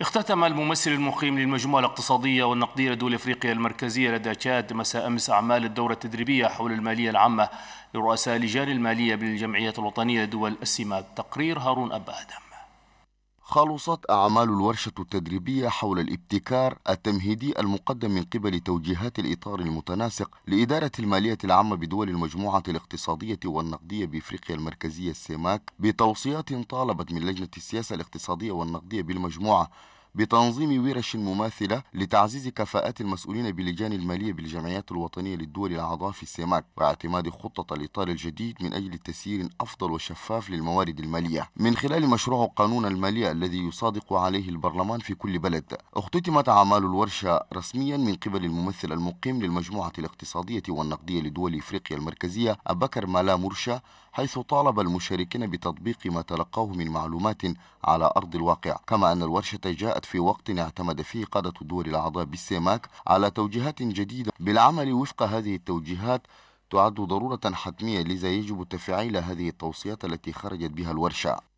اختتم الممثل المقيم للمجموعة الاقتصادية والنقدية لدول افريقيا المركزية لدى تشاد مساء امس اعمال الدورة التدريبية حول المالية العامة لرؤساء لجان المالية بالجمعية الوطنية لدول السماد تقرير هارون ابا ادم خلصت أعمال الورشة التدريبية حول الابتكار التمهيدي المقدم من قبل توجيهات الإطار المتناسق لإدارة المالية العامة بدول المجموعة الاقتصادية والنقدية بإفريقيا المركزية السيماك بتوصيات طالبت من لجنة السياسة الاقتصادية والنقدية بالمجموعة بتنظيم ورش مماثلة لتعزيز كفاءات المسؤولين بلجان المالية بالجمعيات الوطنية للدول الأعضاء في السماك واعتماد خطة الإطار الجديد من أجل تسيير أفضل وشفاف للموارد المالية من خلال مشروع قانون المالية الذي يصادق عليه البرلمان في كل بلد اختتمت أعمال الورشة رسميا من قبل الممثل المقيم للمجموعة الاقتصادية والنقدية لدول إفريقيا المركزية أبكر مالا مرشا حيث طالب المشاركين بتطبيق ما تلقوه من معلومات على أرض الواقع كما أن الورشة جاءت في وقت اعتمد فيه قادة الدول الأعضاء بالسماك على توجيهات جديدة بالعمل وفق هذه التوجيهات تعد ضرورة حتمية لذا يجب تفعيل هذه التوصيات التي خرجت بها الورشة